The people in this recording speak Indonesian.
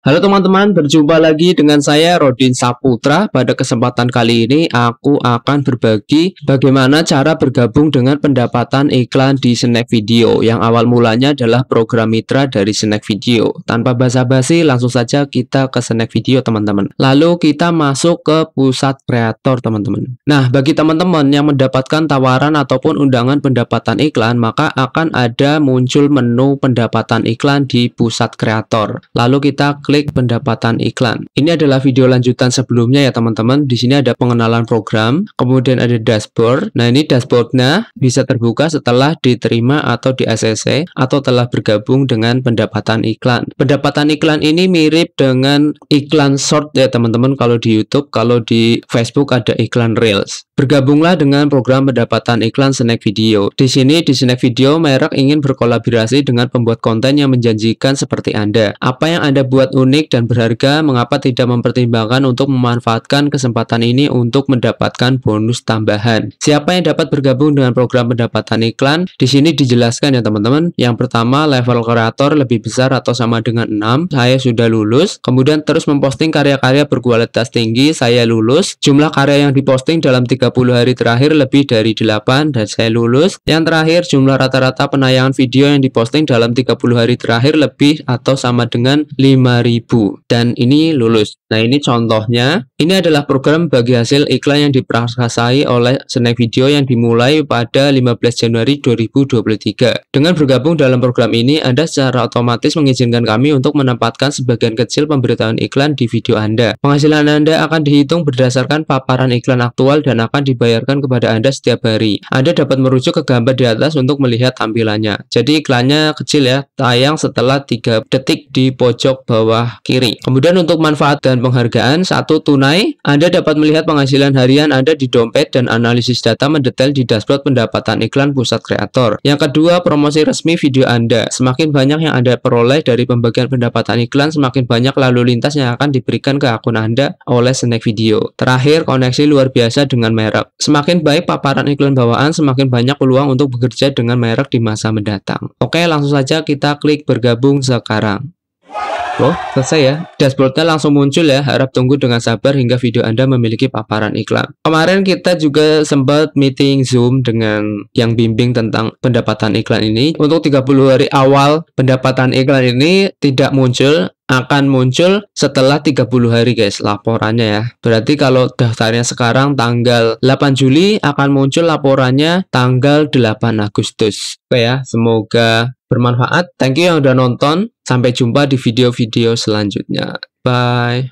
Halo teman-teman, berjumpa lagi dengan saya Rodin Saputra. Pada kesempatan kali ini aku akan berbagi bagaimana cara bergabung dengan pendapatan iklan di Snack Video yang awal mulanya adalah program mitra dari Snack Video. Tanpa basa-basi langsung saja kita ke Snack Video teman-teman. Lalu kita masuk ke pusat kreator teman-teman. Nah, bagi teman-teman yang mendapatkan tawaran ataupun undangan pendapatan iklan, maka akan ada muncul menu pendapatan iklan di pusat kreator. Lalu kita klik pendapatan iklan. Ini adalah video lanjutan sebelumnya ya teman-teman. Di sini ada pengenalan program, kemudian ada dashboard. Nah ini dashboardnya bisa terbuka setelah diterima atau di ACC atau telah bergabung dengan pendapatan iklan. Pendapatan iklan ini mirip dengan iklan short ya teman-teman kalau di YouTube, kalau di Facebook ada iklan Reels. Bergabunglah dengan program pendapatan iklan Snack Video. Di sini di Snack Video merek ingin berkolaborasi dengan pembuat konten yang menjanjikan seperti Anda. Apa yang Anda buat unik dan berharga, mengapa tidak mempertimbangkan untuk memanfaatkan kesempatan ini untuk mendapatkan bonus tambahan? Siapa yang dapat bergabung dengan program pendapatan iklan? Di sini dijelaskan ya teman-teman. Yang pertama, level kreator lebih besar atau sama dengan 6. Saya sudah lulus. Kemudian terus memposting karya-karya berkualitas tinggi. Saya lulus. Jumlah karya yang diposting dalam 30 hari terakhir lebih dari 8 dan saya lulus. Yang terakhir, jumlah rata-rata penayangan video yang diposting dalam 30 hari terakhir lebih atau sama dengan 5000 ribu dan ini lulus. Nah ini contohnya, ini adalah program bagi hasil iklan yang diperkasai oleh Snack Video yang dimulai pada 15 Januari 2023. Dengan bergabung dalam program ini, Anda secara otomatis mengizinkan kami untuk menempatkan sebagian kecil pemberitahuan iklan di video Anda. Penghasilan Anda akan dihitung berdasarkan paparan iklan aktual dan akan dibayarkan kepada Anda setiap hari. Anda dapat merujuk ke gambar di atas untuk melihat tampilannya. Jadi iklannya kecil ya, tayang setelah 3 detik di pojok bawah sebelah kiri. Kemudian untuk manfaat dan penghargaan, satu tunai, Anda dapat melihat penghasilan harian Anda di dompet dan analisis data mendetail di dashboard pendapatan iklan pusat kreator. Yang kedua, promosi resmi video Anda. Semakin banyak yang Anda peroleh dari pembagian pendapatan iklan, semakin banyak lalu lintas yang akan diberikan ke akun Anda oleh snack video. Terakhir, koneksi luar biasa dengan merek. Semakin baik paparan iklan bawaan, semakin banyak peluang untuk bekerja dengan merek di masa mendatang. Oke, langsung saja kita klik bergabung sekarang. Oh, selesai ya. Dashboardnya langsung muncul ya. Harap tunggu dengan sabar hingga video Anda memiliki paparan iklan. Kemarin kita juga sempat meeting Zoom dengan yang bimbing tentang pendapatan iklan ini. Untuk 30 hari awal pendapatan iklan ini tidak muncul akan muncul setelah 30 hari guys laporannya ya. Berarti kalau daftarnya sekarang tanggal 8 Juli akan muncul laporannya tanggal 8 Agustus. Oke ya, semoga bermanfaat. Thank you yang udah nonton. Sampai jumpa di video-video selanjutnya. Bye.